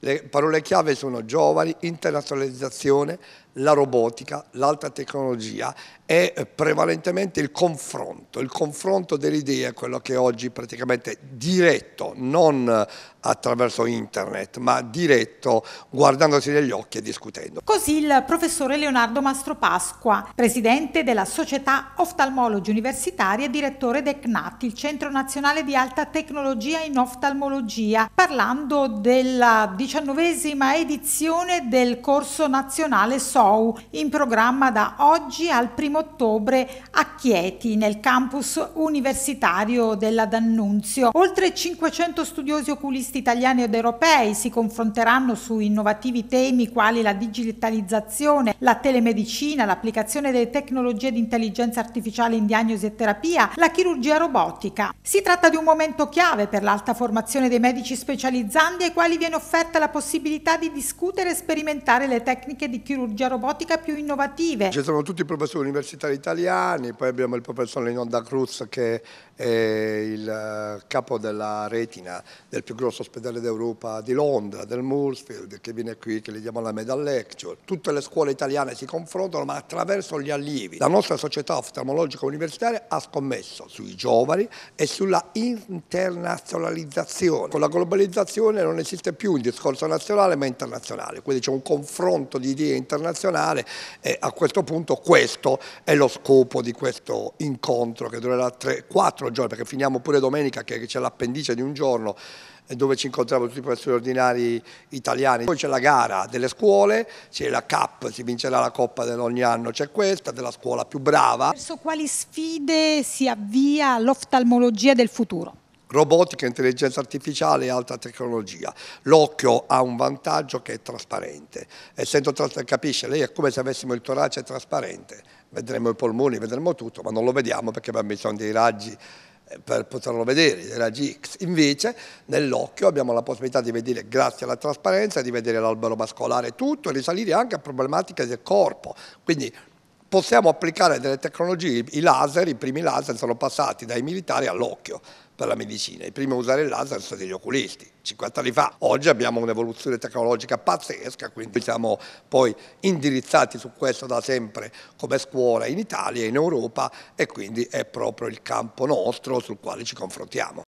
Le parole chiave sono giovani, internazionalizzazione, la robotica, l'alta tecnologia e eh, prevalentemente il confronto, il confronto delle idee è quello che oggi praticamente diretto, non attraverso internet, ma diretto guardandosi negli occhi e discutendo. Così il professore Leonardo Mastro Pasqua, presidente della Società Oftalmologi Universitaria e direttore d'ECNAT, il Centro Nazionale di Alta Tecnologia in Oftalmologia, parlando della diciannovesima edizione del corso nazionale SOU in programma da oggi al primo ottobre a Chieti nel campus universitario della D'Annunzio. Oltre 500 studiosi oculisti giornalisti italiani ed europei si confronteranno su innovativi temi quali la digitalizzazione, la telemedicina, l'applicazione delle tecnologie di intelligenza artificiale in diagnosi e terapia, la chirurgia robotica. Si tratta di un momento chiave per l'alta formazione dei medici specializzanti ai quali viene offerta la possibilità di discutere e sperimentare le tecniche di chirurgia robotica più innovative. Ci sono tutti i professori universitari italiani, poi abbiamo il professor Leonardo Cruz che è il eh, capo della retina del più grosso dell'ospedale d'Europa di Londra, del Moorsfield, che viene qui, che gli diamo la Medal Lecture. Tutte le scuole italiane si confrontano, ma attraverso gli allievi. La nostra società oftalmologica universitaria ha scommesso sui giovani e sulla internazionalizzazione. Con la globalizzazione non esiste più il discorso nazionale, ma internazionale. Quindi c'è un confronto di idee internazionale e a questo punto questo è lo scopo di questo incontro che durerà 3-4 giorni, perché finiamo pure domenica che c'è l'appendice di un giorno eh, dove ci incontravano tutti i professori ordinari italiani. Poi c'è la gara delle scuole, c'è la CAP, si vincerà la Coppa ogni anno, c'è questa, della scuola più brava. Verso quali sfide si avvia l'oftalmologia del futuro? robotica, intelligenza artificiale e alta tecnologia. L'occhio ha un vantaggio che è trasparente, essendo trasparente, capisce, lei è come se avessimo il torace trasparente, vedremo i polmoni, vedremo tutto, ma non lo vediamo perché abbiamo bisogno dei raggi eh, per poterlo vedere, della GX. Invece nell'occhio abbiamo la possibilità di vedere, grazie alla trasparenza, di vedere l'albero vascolare tutto e risalire anche a problematiche del corpo. Quindi possiamo applicare delle tecnologie, i laser, i primi laser sono passati dai militari all'occhio per la medicina. I primi a usare il laser sono stati gli oculisti, 50 anni fa. Oggi abbiamo un'evoluzione tecnologica pazzesca, quindi siamo poi indirizzati su questo da sempre come scuola in Italia, e in Europa e quindi è proprio il campo nostro sul quale ci confrontiamo.